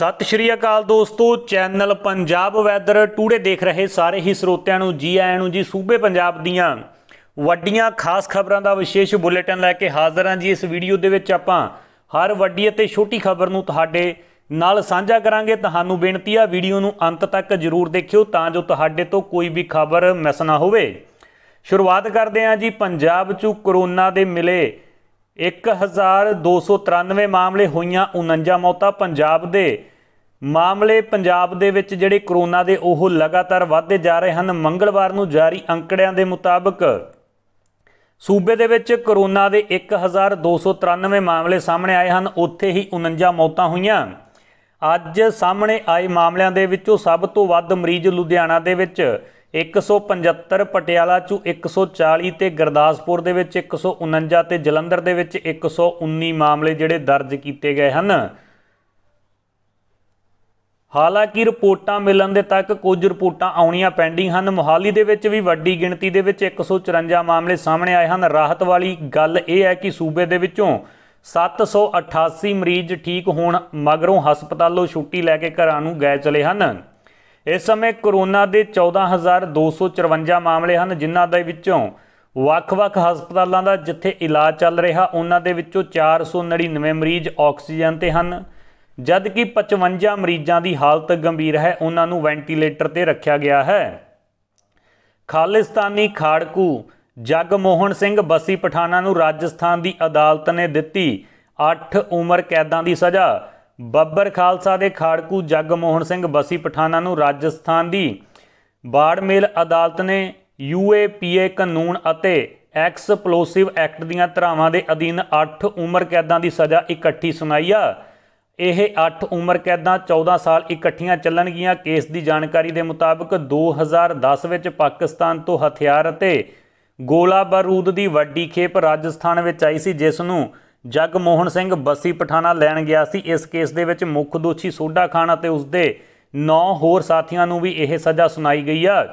ਸਤਿ ਸ਼੍ਰੀ ਅਕਾਲ ਦੋਸਤੋ channel Punjab weather today ਦੇਖ ਰਹੇ ਸਾਰੇ ਹੀ ਸਰੋਤਿਆਂ ਨੂੰ ਜੀ ਆਇਆਂ ਨੂੰ ਜੀ ਸੂਬੇ ਪੰਜਾਬ ਦੀਆਂ ਵੱਡੀਆਂ ਖਾਸ ਖਬਰਾਂ ਦਾ ਵਿਸ਼ੇਸ਼ ਬੁਲੇਟਿਨ ਲੈ ਕੇ ਹਾਜ਼ਰ ਹਾਂ ਜੀ ਇਸ ਵੀਡੀਓ ਦੇ ਵਿੱਚ ਆਪਾਂ ਹਰ ਵੱਡੀ ਅਤੇ ਛੋਟੀ ਖਬਰ ਨੂੰ ਤੁਹਾਡੇ ਨਾਲ ਸਾਂਝਾ ਕਰਾਂਗੇ ਤੁਹਾਨੂੰ ਬੇਨਤੀ ਆ ਵੀਡੀਓ ਨੂੰ ਅੰਤ ਤੱਕ ਜ਼ਰੂਰ ਦੇਖਿਓ ਤਾਂ ਜੋ ਤੁਹਾਡੇ ਤੋਂ ਕੋਈ ਵੀ ਖਬਰ ਮਿਸ ਨਾ ਹੋਵੇ ਸ਼ੁਰੂਆਤ ਕਰਦੇ ਹਾਂ ਜੀ ਪੰਜਾਬ 'ਚ ਕਰੋਨਾ ਦੇ ਮਿਲੇ 1293 ਮਾਮਲੇ ਹੋਈਆਂ 49 ਮੌਤਾਂ ਪੰਜਾਬ ਦੇ ਮਾਮਲੇ ਪੰਜਾਬ ਦੇ ਵਿੱਚ ਜਿਹੜੇ ਕਰੋਨਾ ਦੇ ਉਹ ਲਗਾਤਾਰ ਵਧਦੇ ਜਾ ਰਹੇ ਹਨ ਮੰਗਲਵਾਰ ਨੂੰ ਜਾਰੀ ਅੰਕੜਿਆਂ ਦੇ ਮੁਤਾਬਕ ਸੂਬੇ ਦੇ ਵਿੱਚ ਕਰੋਨਾ ਦੇ 1293 ਮਾਮਲੇ ਸਾਹਮਣੇ ਆਏ ਹਨ ਉੱਥੇ ਹੀ 49 ਮੌਤਾਂ ਹੋਈਆਂ ਅੱਜ ਸਾਹਮਣੇ ਆਏ ਮਾਮਲਿਆਂ ਦੇ ਵਿੱਚੋਂ ਸਭ ਤੋਂ ਵੱਧ ਮਰੀਜ਼ ਲੁਧਿਆਣਾ ਦੇ ਵਿੱਚ 175 ਪਟਿਆਲਾ 'ਚ 140 ਤੇ ਗੁਰਦਾਸਪੁਰ ਦੇ ਵਿੱਚ 149 ਤੇ ਜਲੰਧਰ ਦੇ ਵਿੱਚ 119 ਮਾਮਲੇ ਜਿਹੜੇ ਦਰਜ ਕੀਤੇ ਗਏ ਹਨ ਹਾਲਾਂਕਿ ਰਿਪੋਰਟਾਂ ਮਿਲਣ ਦੇ ਤੱਕ ਕੁਝ ਰਿਪੋਰਟਾਂ ਆਉਣੀਆਂ ਪੈਂਡਿੰਗ ਹਨ ਮੁਹਾਲੀ ਦੇ ਵਿੱਚ ਵੀ ਵੱਡੀ ਗਿਣਤੀ ਦੇ ਵਿੱਚ 154 ਮਾਮਲੇ ਸਾਹਮਣੇ ਆਏ ਹਨ ਰਾਹਤ ਵਾਲੀ ਗੱਲ ਇਹ ਹੈ ਕਿ ਸੂਬੇ ਦੇ ਵਿੱਚੋਂ 788 ਮਰੀਜ਼ ਠੀਕ ਹੋਣ ਮਗਰੋਂ ਹਸਪਤਾਲੋਂ ਛੁੱਟੀ ਲੈ ਕੇ ਘਰਾਂ ਨੂੰ ਗਏ ਚਲੇ ਹਨ ਇਸ ਸਮੇਂ ਕੋਰੋਨਾ ਦੇ 14254 ਮਾਮਲੇ ਹਨ ਜਿਨ੍ਹਾਂ ਦੇ ਵਿੱਚੋਂ ਵੱਖ-ਵੱਖ ਹਸਪਤਾਲਾਂ ਦਾ ਜਿੱਥੇ ਇਲਾਜ ਚੱਲ ਰਿਹਾ ਉਹਨਾਂ ਦੇ ਵਿੱਚੋਂ 499 ਮਰੀਜ਼ ਆਕਸੀਜਨ ਤੇ ਹਨ ਜਦਕਿ 55 ਮਰੀਜ਼ਾਂ ਦੀ ਹਾਲਤ ਗੰਭੀਰ ਹੈ ਉਹਨਾਂ ਨੂੰ ਵੈਂਟੀਲੇਟਰ ਤੇ ਰੱਖਿਆ ਗਿਆ ਹੈ ਖਾਲਿਸਤਾਨੀ ਖਾੜਕੂ ਜਗਮੋਹਨ ਸਿੰਘ ਬਸੀ ਪਠਾਣਾ ਨੂੰ ਰਾਜਸਥਾਨ ਦੀ ਅਦਾਲਤ ਨੇ ਦਿੱਤੀ 8 ਉਮਰ ਕੈਦਾਂ ਦੀ ਸਜ਼ਾ ਬੱਬਰ ਖਾਲਸਾ ਦੇ ਖਾੜਕੂ ਜਗਮੋਹਨ ਸਿੰਘ ਬਸੀ ਪਠਾਨਾ ਨੂੰ ਰਾਜਸਥਾਨ ਦੀ ਬਾੜਮੇਲ ਅਦਾਲਤ ਨੇ ਯੂਏਪੀਏ ਕਾਨੂੰਨ ਅਤੇ ਐਕਸਪਲੋਸਿਵ ਐਕਟ ਦੀਆਂ ਧਾਰਾਵਾਂ ਦੇ ਅਧੀਨ 8 ਉਮਰ ਕੈਦਾਂ ਦੀ ਸਜ਼ਾ ਇਕੱਠੀ ਸੁਣਾਈ ਆ ਇਹ 8 ਉਮਰ ਕੈਦਾਂ 14 ਸਾਲ ਇਕੱਠੀਆਂ ਚੱਲਣਗੀਆਂ ਕੇਸ ਦੀ ਜਾਣਕਾਰੀ ਦੇ ਮੁਤਾਬਕ 2010 ਵਿੱਚ ਪਾਕਿਸਤਾਨ ਤੋਂ ਹਥਿਆਰ ਅਤੇ ਗੋਲਾ ਬਾਰੂਦ ਦੀ ਵੱਡੀ ਖੇਪ ਰਾਜਸਥਾਨ ਵਿੱਚ ਆਈ ਸੀ ਜਿਸ ਨੂੰ ਜਗਮੋਹਨ ਸਿੰਘ ਬੱਸੀ ਪਠਾਣਾ ਲੈਣ ਗਿਆ ਸੀ ਇਸ ਕੇਸ ਦੇ ਵਿੱਚ ਮੁੱਖ ਦੋਸ਼ੀ ਸੋਢਾ ਖਾਨ ਅਤੇ ਉਸਦੇ 9 ਹੋਰ ਸਾਥੀਆਂ ਨੂੰ ਵੀ ਇਹ ਸਜ਼ਾ ਸੁਣਾਈ ਗਈ ਆ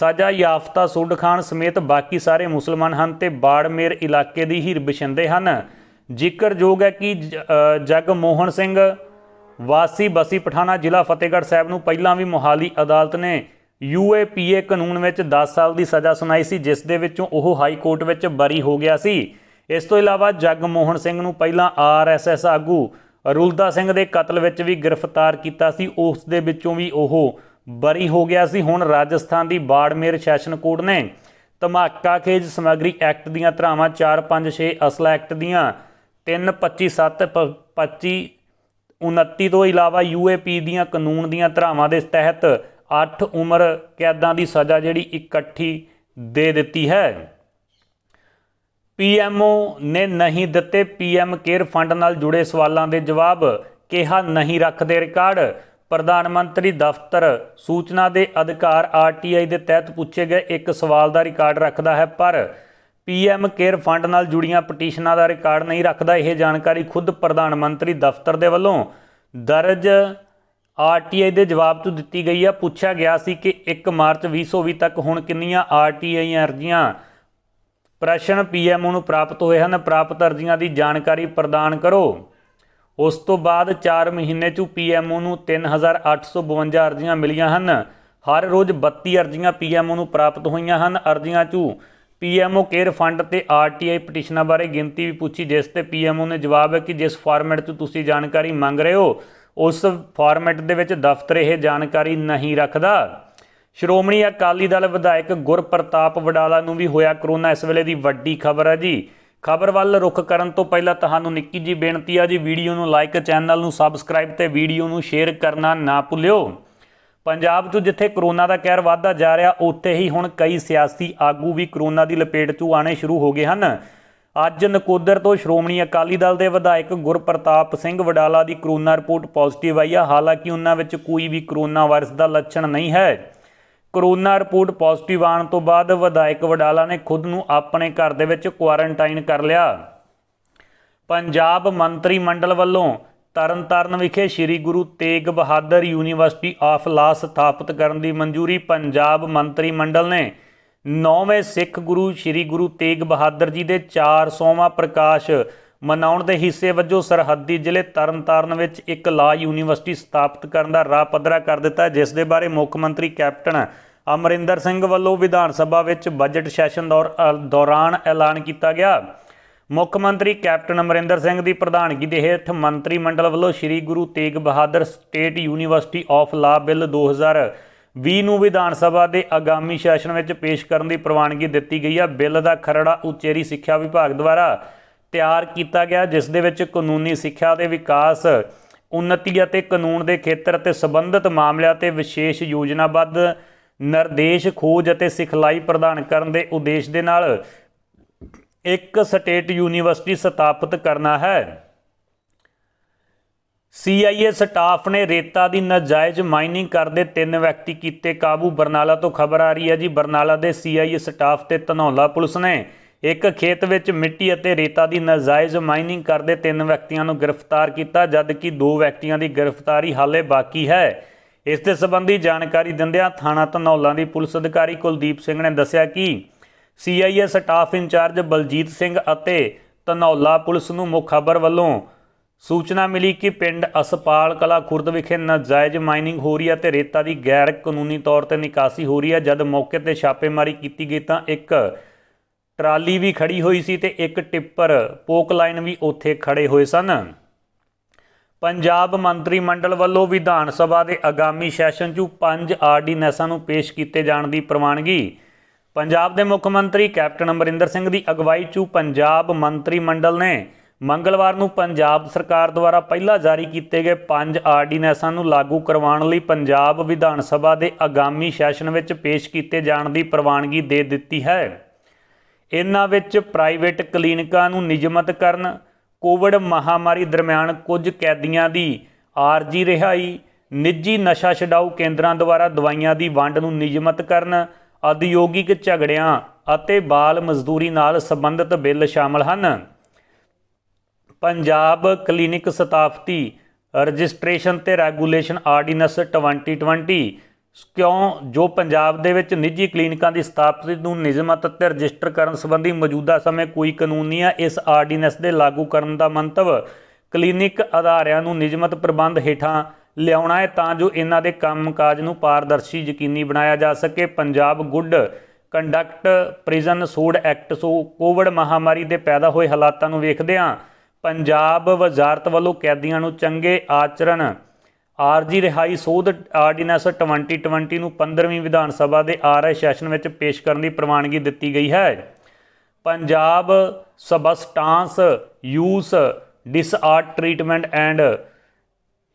ਸਜ਼ਾ ਯਾਫਤਾ ਸੋਢਾ ਖਾਨ ਸਮੇਤ ਬਾਕੀ ਸਾਰੇ ਮੁਸਲਮਾਨ ਹਨ ਤੇ ਬਾੜਮੇਰ ਇਲਾਕੇ ਦੀ ਹੀ ਬਿਸ਼ੰਦੇ ਹਨ ਜ਼ਿਕਰਯੋਗ ਹੈ ਕਿ ਜਗਮੋਹਨ ਸਿੰਘ ਵਾਸੀ ਬਸੀ ਪਠਾਣਾ ਜ਼ਿਲ੍ਹਾ ਫਤਿਹਗੜ੍ਹ ਸਾਹਿਬ ਨੂੰ ਪਹਿਲਾਂ ਵੀ ਮੁਹਾਲੀ ਅਦਾਲਤ ਨੇ ਯੂਏਪੀਏ ਕਾਨੂੰਨ ਵਿੱਚ 10 ਸਾਲ ਦੀ ਸਜ਼ਾ ਸੁਣਾਈ ਸੀ ਜਿਸ ਦੇ ਵਿੱਚੋਂ ਉਹ ਹਾਈ ਕੋਰਟ ਵਿੱਚ ਬਰੀ ਹੋ ਗਿਆ ਸੀ ਇਸ ਤੋਂ ਇਲਾਵਾ ਜਗਮੋਹਨ ਸਿੰਘ ਨੂੰ ਪਹਿਲਾਂ ਆਰਐਸਐਸ ਆਗੂ ਰੁਲਦਾ ਸਿੰਘ ਦੇ ਕਤਲ ਵਿੱਚ ਵੀ ਗ੍ਰਿਫਤਾਰ ਕੀਤਾ ਸੀ ਉਸ ਦੇ ਵਿੱਚੋਂ ਵੀ ਉਹ ਬਰੀ ਹੋ ਗਿਆ ਸੀ ਹੁਣ ਰਾਜਸਥਾਨ ਦੀ ਬਾੜਮੇਰ ਸੈਸ਼ਨ ਕੋਰਟ ਨੇ ਧਮਾਕਾ ਖੇਜ ਸਮਗਰੀ ਐਕਟ ਦੀਆਂ ਧਰਾਵਾਂ 4 5 6 ਅਸਲਾ ਐਕਟ ਦੀਆਂ 3 25 7 25 29 ਤੋਂ ਇਲਾਵਾ ਯੂਏਪੀ ਦੀਆਂ ਕਾਨੂੰਨ ਦੀਆਂ ਧਰਾਵਾਂ ਦੇ ਤਹਿਤ 8 ਉਮਰ ਕੈਦਾਂ ਦੀ ਸਜ਼ਾ ਜਿਹੜੀ ਇਕੱਠੀ ਦੇ ਦਿੱਤੀ ਹੈ ਪੀਐਮਓ ਨੇ ਨਹੀਂ ਦਿੱਤੇ ਪੀਐਮ ਕੇਅਰ ਫੰਡ ਨਾਲ ਜੁੜੇ ਸਵਾਲਾਂ ਦੇ ਜਵਾਬ ਕਿਹਾ ਨਹੀਂ ਰੱਖਦੇ ਰਿਕਾਰਡ ਪ੍ਰਧਾਨ ਮੰਤਰੀ ਦਫ਼ਤਰ ਸੂਚਨਾ ਦੇ ਅਧਿਕਾਰ ਆਰਟੀਆਈ ਦੇ ਤਹਿਤ ਪੁੱਛੇ ਗਏ ਇੱਕ ਸਵਾਲ ਦਾ ਰਿਕਾਰਡ ਰੱਖਦਾ ਹੈ ਪਰ ਪੀਐਮ ਕੇਅਰ ਫੰਡ ਨਾਲ ਜੁੜੀਆਂ ਪਟੀਸ਼ਨਾਂ ਦਾ ਰਿਕਾਰਡ ਨਹੀਂ ਰੱਖਦਾ ਇਹ ਜਾਣਕਾਰੀ ਖੁਦ ਪ੍ਰਧਾਨ ਮੰਤਰੀ ਦਫ਼ਤਰ ਦੇ ਵੱਲੋਂ ਦਰਜ ਆਰਟੀਆਈ ਦੇ ਜਵਾਬ ਤੋਂ ਦਿੱਤੀ ਗਈ ਹੈ ਪੁੱਛਿਆ ਗਿਆ ਸੀ ਕਿ 1 ਮਾਰਚ 2020 ਤੱਕ ਹੁਣ ਕਿੰਨੀਆਂ ਆਰਟੀਆਈ ਅਰਜ਼ੀਆਂ ਪ੍ਰਸ਼ਨ ਪੀਐਮਓ ਨੂੰ ਪ੍ਰਾਪਤ ਹੋਏ ਹਨ ਪ੍ਰਾਪਤ ਅਰਜ਼ੀਆਂ ਦੀ ਜਾਣਕਾਰੀ ਪ੍ਰਦਾਨ ਕਰੋ ਉਸ ਤੋਂ ਬਾਅਦ 4 ਮਹੀਨੇ 'ਚ ਪੀਐਮਓ ਨੂੰ 3852 ਅਰਜ਼ੀਆਂ ਮਿਲੀਆਂ ਹਨ ਹਰ ਰੋਜ਼ 32 ਅਰਜ਼ੀਆਂ ਪੀਐਮਓ ਨੂੰ ਪ੍ਰਾਪਤ ਹੋਈਆਂ ਹਨ ਅਰਜ਼ੀਆਂ 'ਚ ਪੀਐਮਓ ਕੇਅਰ ਫੰਡ ਤੇ ਆਰਟੀਆਈ ਪਟੀਸ਼ਨਾਂ ਬਾਰੇ ਗਿਣਤੀ ਵੀ ਪੁੱਛੀ ਜਿਸ ਤੇ ਪੀਐਮਓ ਨੇ ਜਵਾਬ ਹੈ ਕਿ ਜਿਸ ਫਾਰਮੈਟ 'ਚ ਤੁਸੀਂ ਜਾਣਕਾਰੀ ਮੰਗ ਰਹੇ ਹੋ ਉਸ ਫਾਰਮੈਟ ਦੇ ਵਿੱਚ ਦਫ਼ਤਰ ਇਹ ਜਾਣਕਾਰੀ ਨਹੀਂ ਰੱਖਦਾ ਸ਼੍ਰੋਮਣੀ ਅਕਾਲੀ ਦਲ ਵਿਧਾਇਕ ਗੁਰਪ੍ਰਤਾਪ ਵਡਾਲਾ ਨੂੰ ਵੀ ਹੋਇਆ ਕਰੋਨਾ ਇਸ ਵੇਲੇ ਦੀ ਵੱਡੀ ਖਬਰ ਹੈ ਜੀ ਖਬਰ ਵੱਲ ਰੁਖ ਕਰਨ ਤੋਂ ਪਹਿਲਾਂ ਤੁਹਾਨੂੰ ਨਿੱਕੀ ਜੀ ਬੇਨਤੀ ਆ ਜੀ ਵੀਡੀਓ ਨੂੰ ਲਾਈਕ ਚੈਨਲ ਨੂੰ ਸਬਸਕ੍ਰਾਈਬ ਤੇ ਵੀਡੀਓ ਨੂੰ ਸ਼ੇਅਰ ਕਰਨਾ ਨਾ ਭੁੱਲਿਓ ਪੰਜਾਬ 'ਚ ਜਿੱਥੇ ਕਰੋਨਾ ਦਾ ਕਹਿਰ ਵਧਦਾ ਜਾ ਰਿਹਾ ਉੱਥੇ ਹੀ ਹੁਣ ਕਈ ਸਿਆਸੀ ਆਗੂ ਵੀ ਕਰੋਨਾ ਦੀ ਲਪੇਟ 'ਚ ਆਣੇ ਸ਼ੁਰੂ ਹੋ ਗਏ ਹਨ ਅੱਜ ਨਕੋਦਰ ਤੋਂ ਸ਼੍ਰੋਮਣੀ ਅਕਾਲੀ ਦਲ ਦੇ ਵਿਧਾਇਕ ਗੁਰਪ੍ਰਤਾਪ ਸਿੰਘ ਵਡਾਲਾ ਦੀ ਕਰੋਨਾ ਰਿਪੋਰਟ ਪੋਜ਼ਿਟਿਵ ਆਈ ਆ ਹਾਲਾਂਕਿ ਉਹਨਾਂ ਵਿੱਚ ਕੋਈ ਵੀ ਕਰੋਨਾ ਵਾਇਰਸ ਦਾ ਲੱਛਣ ਨਹੀਂ ਹੈ ਕਰੋਨਾ ਰਿਪੋਰਟ ਪੋਜ਼ਿਟਿਵ ਆਉਣ ਤੋਂ ਬਾਅਦ ਵਿਧਾਇਕ ਵਡਾਲਾ ਨੇ ਖੁਦ ਨੂੰ ਆਪਣੇ ਘਰ ਦੇ ਵਿੱਚ ਕੁਆਰੰਟਾਈਨ ਕਰ ਲਿਆ ਪੰਜਾਬ ਮੰਤਰੀ ਮੰਡਲ ਵੱਲੋਂ ਤਰਨਤਾਰਨ ਵਿਖੇ Shri Guru Tegh Bahadur university of law ਸਥਾਪਿਤ ਕਰਨ ਦੀ ਮਨਜ਼ੂਰੀ ਪੰਜਾਬ ਮੰਤਰੀ ਮੰਡਲ ਨੇ 9ਵੇਂ ਸਿੱਖ ਗੁਰੂ ਸ੍ਰੀ ਗੁਰੂ ਤੇਗ ਬਹਾਦਰ ਜੀ ਦੇ 400ਵਾਂ ਪ੍ਰਕਾਸ਼ ਮਨਾਉਣ ਦੇ ਹਿੱਸੇ ਵਜੋਂ ਸਰਹੱਦੀ ਜ਼ਿਲ੍ਹੇ ਤਰਨਤਾਰਨ ਵਿੱਚ ਇੱਕ ਲਾ ਯੂਨੀਵਰਸਿਟੀ ਸਥਾਪਿਤ ਕਰਨ ਦਾ ਰਾਹ ਪੱਧਰਾ ਕਰ ਦਿੱਤਾ ਜਿਸ ਦੇ ਬਾਰੇ ਮੁੱਖ ਮੰਤਰੀ ਕੈਪਟਨ ਅਮਰਿੰਦਰ ਸਿੰਘ ਵੱਲੋਂ ਵਿਧਾਨ ਸਭਾ ਵਿੱਚ ਬਜਟ ਸੈਸ਼ਨ ਦੌਰਾਨ ਐਲਾਨ ਕੀਤਾ ਗਿਆ ਮੁੱਖ ਮੰਤਰੀ ਕੈਪਟਨ ਅਮਰਿੰਦਰ ਸਿੰਘ ਦੀ ਪ੍ਰਧਾਨਗੀ ਦੇ ਹੇਠ ਮੰਤਰੀ ਮੰਡਲ ਵੱਲੋਂ Shri Guru Tegh Bahadur state university of law bill 2020 ਨੂੰ ਵਿਧਾਨ ਸਭਾ ਦੇ ਆਗਾਮੀ ਸੈਸ਼ਨ ਵਿੱਚ ਪੇਸ਼ ਕਰਨ ਦੀ ਪ੍ਰਵਾਨਗੀ ਦਿੱਤੀ ਗਈ ਹੈ ਬਿੱਲ ਦਾ ਖਰੜਾ ਉਚੇਰੀ ਸਿੱਖਿਆ ਵਿਭਾਗ ਦੁਆਰਾ ਤਿਆਰ ਕੀਤਾ ਗਿਆ ਜਿਸ ਦੇ ਵਿੱਚ ਕਾਨੂੰਨੀ ਸਿੱਖਿਆ ਦੇ ਵਿਕਾਸ ਉન્નਤੀ ਅਤੇ ਕਾਨੂੰਨ ਦੇ ਖੇਤਰ ਅਤੇ ਸੰਬੰਧਿਤ ਮਾਮਲਿਆਂ ਤੇ ਵਿਸ਼ੇਸ਼ ਯੋਜਨਾਬੱਧ ਨਿਰਦੇਸ਼ ਖੋਜ ਅਤੇ ਸਿਖਲਾਈ ਪ੍ਰਦਾਨ ਕਰਨ ਦੇ ਉਦੇਸ਼ ਦੇ ਨਾਲ ਇੱਕ ਸਟੇਟ ਯੂਨੀਵਰਸਿਟੀ ਸਥਾਪਿਤ ਕਰਨਾ ਹੈ ਸੀਆਈਏ ਸਟਾਫ ਨੇ ਰੇਤਾ ਦੀ ਨਜਾਇਜ਼ ਮਾਈਨਿੰਗ ਕਰਦੇ ਤਿੰਨ ਵਿਅਕਤੀ ਕੀਤੇ ਕਾਬੂ ਬਰਨਾਲਾ ਤੋਂ ਖਬਰ ਆ ਰਹੀ ਹੈ ਜੀ ਬਰਨਾਲਾ ਦੇ ਸੀਆਈਏ ਸਟਾਫ ਤੇ ਧਨੌਲਾ ਪੁਲਿਸ ਨੇ ਇੱਕ ਖੇਤ ਵਿੱਚ ਮਿੱਟੀ ਅਤੇ ਰੇਤਾ ਦੀ ਨਜਾਇਜ਼ ਮਾਈਨਿੰਗ ਕਰਦੇ ਤਿੰਨ ਵਿਅਕਤੀਆਂ ਨੂੰ ਗ੍ਰਿਫਤਾਰ ਕੀਤਾ ਜਦਕਿ ਦੋ ਵਿਅਕਤੀਆਂ ਦੀ ਗ੍ਰਿਫਤਾਰੀ ਹਾਲੇ ਬਾਕੀ ਹੈ ਇਸ ਦੇ ਸੰਬੰਧੀ ਜਾਣਕਾਰੀ ਦਿੰਦਿਆਂ ਥਾਣਾ ਤਨੌਲਾ ਦੀ ਪੁਲਿਸ ਅਧਿਕਾਰੀ ਕੁਲਦੀਪ ਸਿੰਘ ਨੇ ਦੱਸਿਆ ਕਿ CIA staff incharge Baljit Singh ਅਤੇ ਤਨੌਲਾ ਪੁਲਿਸ ਨੂੰ ਮੁੱਖ ਖਬਰ ਵੱਲੋਂ ਸੂਚਨਾ ਮਿਲੀ ਕਿ ਪਿੰਡ ਅਸਪਾਲ ਕਲਾ ਖੁਰਦ ਵਿਖੇ ਨਜਾਇਜ਼ ਮਾਈਨਿੰਗ ਹੋ ਰਹੀ ਹੈ ਤੇ ਰੇਤਾ ਦੀ ਗੈਰ ਕਾਨੂੰਨੀ ਤੌਰ ਤੇ ਨਿਕਾਸੀ ਹੋ ਰਹੀ ਹੈ ਜਦ ਮੌਕੇ ਤੇ ਛਾਪੇਮਾਰੀ ਕੀਤੀ ਗਈ ਤਾਂ ਇੱਕ ਟਰਾਲੀ ਵੀ ਖੜੀ ਹੋਈ ਸੀ ਤੇ ਇੱਕ ਟਿੱਪਰ ਪੋਕ ਲਾਈਨ ਵੀ ਉੱਥੇ ਖੜੇ ਹੋਏ ਸਨ ਪੰਜਾਬ ਮੰਤਰੀ ਮੰਡਲ ਵੱਲੋਂ ਵਿਧਾਨ ਸਭਾ ਦੇ ਆਗਾਮੀ ਸੈਸ਼ਨ 'ਚ ਪੰਜ ਆਰਡੀਨੈਂਸਾਂ ਨੂੰ ਪੇਸ਼ ਕੀਤੇ ਜਾਣ ਦੀ ਪ੍ਰਵਾਨਗੀ ਪੰਜਾਬ ਦੇ ਮੁੱਖ ਮੰਤਰੀ ਕੈਪਟਨ ਅਮਰਿੰਦਰ ਸਿੰਘ ਦੀ ਅਗਵਾਈ 'ਚ ਪੰਜਾਬ ਮੰਤਰੀ ਮੰਡਲ ਨੇ ਮੰਗਲਵਾਰ ਨੂੰ ਪੰਜਾਬ ਸਰਕਾਰ ਦੁਆਰਾ ਪਹਿਲਾਂ ਜਾਰੀ ਕੀਤੇ ਗਏ ਪੰਜ ਆਰਡੀਨੈਂਸਾਂ ਨੂੰ ਲਾਗੂ ਕਰਵਾਉਣ ਲਈ ਪੰਜਾਬ ਵਿਧਾਨ ਸਭਾ ਦੇ ਆਗਾਮੀ ਸੈਸ਼ਨ ਵਿੱਚ ਪੇਸ਼ ਕੀਤੇ ਜਾਣ ਦੀ ਪ੍ਰਵਾਨਗੀ ਦੇ ਦਿੱਤੀ ਹੈ ਇਹਨਾਂ ਵਿੱਚ ਪ੍ਰਾਈਵੇਟ ਕਲੀਨਿਕਾਂ ਨੂੰ ਨਿਯਮਤ ਕਰਨ ਕੋਵਿਡ ਮਹਾਮਾਰੀ ਦਰਮਿਆਨ ਕੁਝ ਕੈਦੀਆਂ ਦੀ ਆਰਜੀ ਰਿਹਾਈ ਨਿੱਜੀ ਨਸ਼ਾ ਛਡਾਊ ਕੇਂਦਰਾਂ ਦੁਆਰਾ ਦਵਾਈਆਂ ਦੀ ਵੰਡ ਨੂੰ ਨਿਯਮਤ ਕਰਨ ਉਦਯੋਗਿਕ ਝਗੜਿਆਂ ਅਤੇ ਬਾਲ ਮਜ਼ਦੂਰੀ ਨਾਲ ਸੰਬੰਧਿਤ ਬਿੱਲ ਸ਼ਾਮਲ ਹਨ ਪੰਜਾਬ ਕਲੀਨਿਕ ਸਤਾਫਤੀ ਰਜਿਸਟ੍ਰੇਸ਼ਨ ਤੇ ਰੈਗੂਲੇਸ਼ਨ ਆਰਡੀਨੈਂਸ 2020 ਕਿਉਂ ਜੋ ਪੰਜਾਬ ਦੇ ਵਿੱਚ ਨਿੱਜੀ ਕਲੀਨਿਕਾਂ ਦੀ ਸਥਾਪਿਤ ਨੂੰ ਨਿਯਮਤ ਅਤੇ ਰਜਿਸਟਰ ਕਰਨ ਸੰਬੰਧੀ ਮੌਜੂਦਾ ਸਮੇਂ ਕੋਈ ਕਾਨੂੰਨ ਨਹੀਂ ਇਸ ਆਰਡੀਨੈਂਸ ਦੇ ਲਾਗੂ ਕਰਨ ਦਾ ਮੰਤਵ ਕਲੀਨਿਕ ਆਧਾਰਿਆਂ ਨੂੰ ਨਿਯਮਤ ਪ੍ਰਬੰਧ ਹੇਠਾਂ ਲਿਆਉਣਾ ਹੈ ਤਾਂ ਜੋ ਇਹਨਾਂ ਦੇ ਕੰਮਕਾਜ ਨੂੰ ਪਾਰਦਰਸ਼ੀ ਯਕੀਨੀ ਬਣਾਇਆ ਜਾ ਸਕੇ Punjab good conduct prisoners act ਸੋ ਕੋਵਿਡ ਮਹਾਮਾਰੀ ਦੇ ਪੈਦਾ ਹੋਏ ਹਾਲਾਤਾਂ ਨੂੰ ਵੇਖਦਿਆਂ ਪੰਜਾਬ ਵਜ਼ਾਰਤ ਵੱਲੋਂ ਕੈਦੀਆਂ ਨੂੰ ਚੰਗੇ ਆਚਰਣ ਆਰਜੀ ਰਿਹਾਈ ਸੋਧ ਆਰਡੀਨੈਂਸ 2020 ਨੂੰ 15ਵੀਂ ਵਿਧਾਨ ਸਭਾ ਦੇ ਆਰਐ ਸੈਸ਼ਨ ਵਿੱਚ ਪੇਸ਼ ਕਰਨ ਦੀ ਪ੍ਰਵਾਨਗੀ ਦਿੱਤੀ ਗਈ ਹੈ Punjab substance use disorder treatment and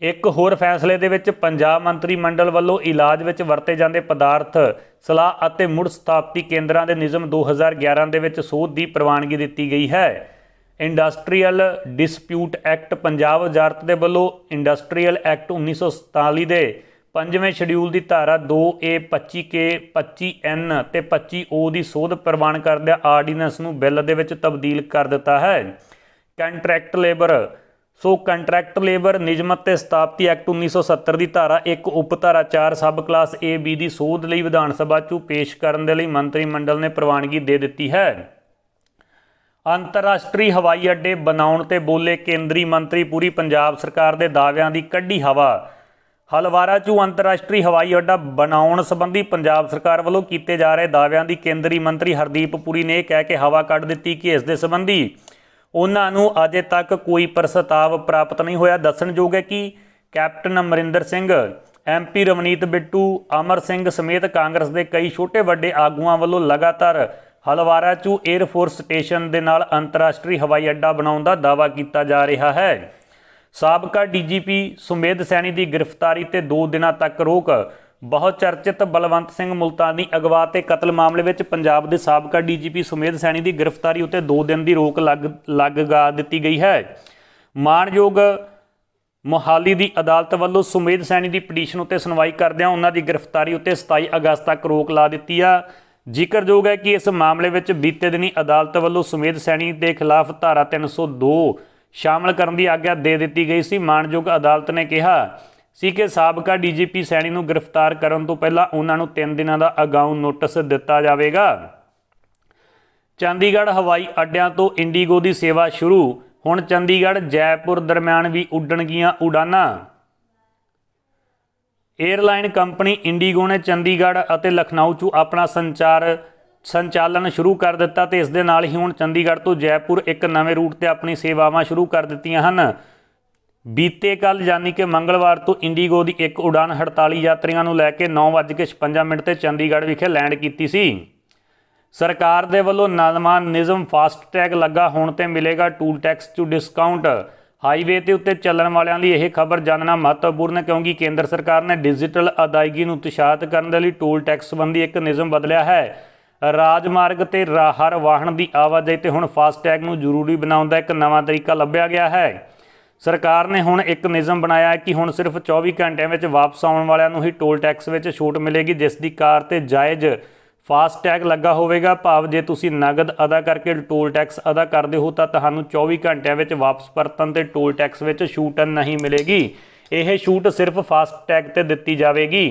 ਇੱਕ ਹੋਰ ਫੈਸਲੇ ਦੇ ਵਿੱਚ ਪੰਜਾਬ ਮੰਤਰੀ ਮੰਡਲ ਵੱਲੋਂ ਇਲਾਜ ਵਿੱਚ ਵਰਤੇ ਜਾਂਦੇ ਪਦਾਰਥ ਸਲਾਹ ਅਤੇ ਮੁੜ ਸਥਾਪਤੀ ਕੇਂਦਰਾਂ ਦੇ ਨਿਯਮ 2011 ਦੇ ਵਿੱਚ ਸੋਧ ਦੀ ਪ੍ਰਵਾਨਗੀ ਦਿੱਤੀ ਗਈ ਹੈ ਇੰਡਸਟਰੀਅਲ ਡਿਸਪਿਊਟ ਐਕਟ ਪੰਜਾਬ ਵਜ਼ਾਰਤ ਦੇ ਵੱਲੋਂ ਇੰਡਸਟਰੀਅਲ ਐਕਟ 1947 ਦੇ ਪੰਜਵੇਂ ਸ਼ਡਿਊਲ ਦੀ ਧਾਰਾ 2A 25K 25N ਤੇ 25O ਦੀ ਸੋਧ ਪ੍ਰਵਾਨ ਕਰਦਿਆਂ ਆਰਡੀਨੈਂਸ ਨੂੰ ਬਿੱਲ ਦੇ ਵਿੱਚ ਤਬਦੀਲ ਕਰ ਦਿੱਤਾ ਹੈ ਕੰਟਰੈਕਟ ਲੇਬਰ ਸੋ ਕੰਟਰੈਕਟ ਲੇਬਰ ਨਿਯਮਤ ਤੇ ਸਥਾਪਤੀ ਐਕਟ 1970 ਦੀ ਧਾਰਾ 1 ਉਪਧਾਰਾ 4 ਸਬ ਕਲਾਸ AB ਦੀ ਸੋਧ ਲਈ ਵਿਧਾਨ ਸਭਾ ਚੋਂ ਪੇਸ਼ ਕਰਨ ਦੇ ਲਈ ਮੰਤਰੀ ਮੰਡਲ ਨੇ ਪ੍ਰਵਾਨਗੀ ਦੇ ਦਿੱਤੀ ਹੈ ਅੰਤਰਰਾਸ਼ਟਰੀ ਹਵਾਈ ਅੱਡੇ ਬਣਾਉਣ ਤੇ ਬੋਲੇ ਕੇਂਦਰੀ ਮੰਤਰੀ ਪੂਰੀ ਪੰਜਾਬ ਸਰਕਾਰ ਦੇ ਦਾਅਵਿਆਂ ਦੀ ਕੱਢੀ ਹਵਾ ਹਲਵਾਰਾ ਚੂ ਅੰਤਰਰਾਸ਼ਟਰੀ ਹਵਾਈ ਅੱਡਾ ਬਣਾਉਣ ਸੰਬੰਧੀ ਪੰਜਾਬ ਸਰਕਾਰ ਵੱਲੋਂ ਕੀਤੇ ਜਾ ਰਹੇ ਦਾਅਵਿਆਂ ਦੀ ਕੇਂਦਰੀ ਮੰਤਰੀ ਹਰਦੀਪ ਪੂਰੀ ਨੇ ਇਹ ਕਹਿ ਕੇ ਹਵਾ ਕੱਢ ਦਿੱਤੀ ਕਿ ਇਸ ਦੇ ਸੰਬੰਧੀ ਉਹਨਾਂ ਨੂੰ ਅਜੇ ਤੱਕ ਕੋਈ ਪ੍ਰਸਤਾਵ ਪ੍ਰਾਪਤ ਨਹੀਂ ਹੋਇਆ ਦੱਸਣਯੋਗ ਹੈ ਕਿ ਕੈਪਟਨ ਅਮਰਿੰਦਰ ਸਿੰਘ ਐਮਪੀ ਰਵਨੀਤ ਬਿੱਟੂ ਅਮਰ ਸਿੰਘ ਸਮੇਤ ਕਾਂਗਰਸ ਦੇ ਕਈ ਛੋਟੇ ਵੱਡੇ ਆਗੂਆਂ ਵੱਲੋਂ ਲਗਾਤਾਰ ਹਲਵਾਰਾ ਚੂ 에ਅਰ ਸਟੇਸ਼ਨ ਦੇ ਨਾਲ ਅੰਤਰਰਾਸ਼ਟਰੀ ਹਵਾਈ ਅੱਡਾ ਬਣਾਉਣ ਦਾ ਦਾਵਾ ਕੀਤਾ ਜਾ ਰਿਹਾ ਹੈ ਸਾਬਕਾ ਡੀਜੀਪੀ ਸੁਮੇਧ ਸੈਣੀ ਦੀ ਗ੍ਰਿਫਤਾਰੀ ਤੇ 2 ਦਿਨਾਂ ਤੱਕ ਰੋਕ ਬਹੁਤ ਚਰਚਿਤ ਬਲਵੰਤ ਸਿੰਘ ਮੁਲਤਾਨੀ ਅਗਵਾ ਤੇ ਕਤਲ ਮਾਮਲੇ ਵਿੱਚ ਪੰਜਾਬ ਦੇ ਸਾਬਕਾ ਡੀਜੀਪੀ ਸੁਮੇਧ ਸੈਣੀ ਦੀ ਗ੍ਰਿਫਤਾਰੀ ਉੱਤੇ 2 ਦਿਨ ਦੀ ਰੋਕ ਲੱਗ ਲੱਗਗਾ ਦਿੱਤੀ ਗਈ ਹੈ ਮਾਨਯੋਗ ਮੋਹਾਲੀ ਦੀ ਅਦਾਲਤ ਵੱਲੋਂ ਸੁਮੇਧ ਸੈਣੀ ਦੀ ਪਟੀਸ਼ਨ ਉੱਤੇ ਸੁਣਵਾਈ ਕਰਦਿਆਂ ਉਹਨਾਂ ਦੀ ਗ੍ਰਿਫਤਾਰੀ ਉੱਤੇ 27 ਅਗਸਤ ਤੱਕ ਰੋਕ ਲਾ ਦਿੱਤੀ ਆ ਜ਼ਿਕਰਯੋਗ ਹੈ ਕਿ ਇਸ ਮਾਮਲੇ ਵਿੱਚ ਬੀਤੇ ਦਿਨੀ ਅਦਾਲਤ ਵੱਲੋਂ ਸੁਮੇਧ ਸੈਣੀ ਦੇ ਖਿਲਾਫ ਧਾਰਾ 302 ਸ਼ਾਮਲ ਕਰਨ ਦੀ ਆਗਿਆ ਦੇ ਦਿੱਤੀ ਗਈ ਸੀ ਮਾਨਯੋਗ ਅਦਾਲਤ ਨੇ ਕਿਹਾ ਸੀ ਕਿ ਸਾਬਕਾ ਡੀਜੀਪੀ ਸੈਣੀ ਨੂੰ ਗ੍ਰਿਫਤਾਰ ਕਰਨ ਤੋਂ ਪਹਿਲਾਂ ਉਹਨਾਂ ਨੂੰ 3 ਦਿਨਾਂ ਦਾ ਅਗਾਊਂ ਨੋਟਿਸ ਦਿੱਤਾ ਜਾਵੇਗਾ ਚੰਡੀਗੜ੍ਹ ਹਵਾਈ ਅੱਡਿਆਂ ਤੋਂ ਇੰਡੀਗੋ ਦੀ ਸੇਵਾ ਸ਼ੁਰੂ ਹੁਣ ਚੰਡੀਗੜ੍ਹ ਜੈਪੁਰ ਦਰਮਿਆਨ ਵੀ ਉੱਡਣਗੀਆਂ ਉਡਾਨਾਂ ਏਅਰਲਾਈਨ ਕੰਪਨੀ ਇੰਡੀਗੋ ਨੇ ਚੰਡੀਗੜ੍ਹ ਅਤੇ ਲਖਨਊ 'ਚ ਆਪਣਾ ਸੰਚਾਰ ਸੰਚਾਲਨ ਸ਼ੁਰੂ ਕਰ ਦਿੱਤਾ ਤੇ ਇਸ ਦੇ ਨਾਲ ਹੀ ਹੁਣ ਚੰਡੀਗੜ੍ਹ ਤੋਂ ਜੈਪੁਰ ਇੱਕ ਨਵੇਂ ਰੂਟ ਤੇ ਆਪਣੀ ਸੇਵਾਵਾਂ ਸ਼ੁਰੂ ਕਰ ਦਿੱਤੀਆਂ ਹਨ ਬੀਤੇ ਕੱਲ ਯਾਨੀ ਕਿ ਮੰਗਲਵਾਰ ਤੋਂ ਇੰਡੀਗੋ ਦੀ ਇੱਕ ਉਡਾਨ 48 ਯਾਤਰੀਆਂ ਨੂੰ ਲੈ ਕੇ 9:56 ਮਿੰਟ ਤੇ ਚੰਡੀਗੜ੍ਹ ਵਿਖੇ ਲੈਂਡ ਕੀਤੀ ਸੀ ਸਰਕਾਰ ਦੇ ਵੱਲੋਂ ਨਵਾਂ ਨਿਯਮ ਫਾਸਟ ਟੈਗ ਲੱਗਾ ਹੋਣ ਤੇ ਮਿਲੇਗਾ ਟੂਲ ਟੈਕਸ ਟੂ ਡਿਸਕਾਊਂਟ ਹਾਈਵੇ ਤੇ ਉੱਤੇ ਚੱਲਣ ਵਾਲਿਆਂ ਲਈ ਇਹ ਖਬਰ ਜਾਣਨਾ ਮਹੱਤਵਪੂਰਨ ਹੈ ਕਿਉਂਕਿ ਕੇਂਦਰ ਸਰਕਾਰ ਨੇ ਡਿਜੀਟਲ ਅਦਾਇਗੀ ਨੂੰ ਉਤਸ਼ਾਹਿਤ ਕਰਨ ਦੇ ਲਈ ਟੋਲ ਟੈਕਸ ਸੰਬੰਧੀ ਇੱਕ ਨਿਯਮ ਬਦਲਿਆ ਹੈ ਰਾਜਮਾਰਗ ਤੇ ਹਰ ਵਾਹਨ ਦੀ ਆਵਾਜਾਈ ਤੇ ਹੁਣ ਫਾਸਟ ਟੈਗ ਨੂੰ ਜ਼ਰੂਰੀ ਬਣਾਉਣ ਦਾ ਇੱਕ ਨਵਾਂ ਤਰੀਕਾ ਲੱਭਿਆ ਗਿਆ ਹੈ ਸਰਕਾਰ ਨੇ ਹੁਣ ਇੱਕ ਨਿਯਮ ਬਣਾਇਆ ਹੈ ਕਿ ਹੁਣ ਸਿਰਫ 24 ਘੰਟਿਆਂ ਵਿੱਚ ਵਾਪਸ ਆਉਣ ਵਾਲਿਆਂ ਨੂੰ ਹੀ ਟੋਲ ਟੈਕਸ ਵਿੱਚ ਛੋਟ ਮਿਲੇਗੀ ਜਿਸ ਦੀ ਕਾਰ ਤੇ ਜਾਇਜ਼ ਫਾਸਟ ਟੈਗ ਲੱਗਾ ਹੋਵੇਗਾ ਭਾਵ ਜੇ ਤੁਸੀਂ ਨਗਦ ਅਦਾ ਕਰਕੇ ਟੋਲ ਟੈਕਸ ਅਦਾ ਕਰਦੇ ਹੋ ਤਾਂ ਤੁਹਾਨੂੰ 24 ਘੰਟਿਆਂ ਵਿੱਚ ਵਾਪਸ ਪਰਤਣ ਤੇ ਟੋਲ ਟੈਕਸ ਵਿੱਚ ਛੂਟ ਨਹੀਂ ਮਿਲੇਗੀ ਇਹ ਛੂਟ ਸਿਰਫ ਫਾਸਟ ਟੈਗ ਤੇ ਦਿੱਤੀ ਜਾਵੇਗੀ